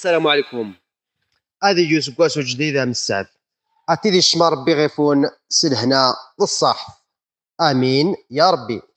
السلام عليكم هذه يوسف كواسو جديدة من السعد أتيدي الشمار ربي غيفون سلهنا للصح آمين يا ربي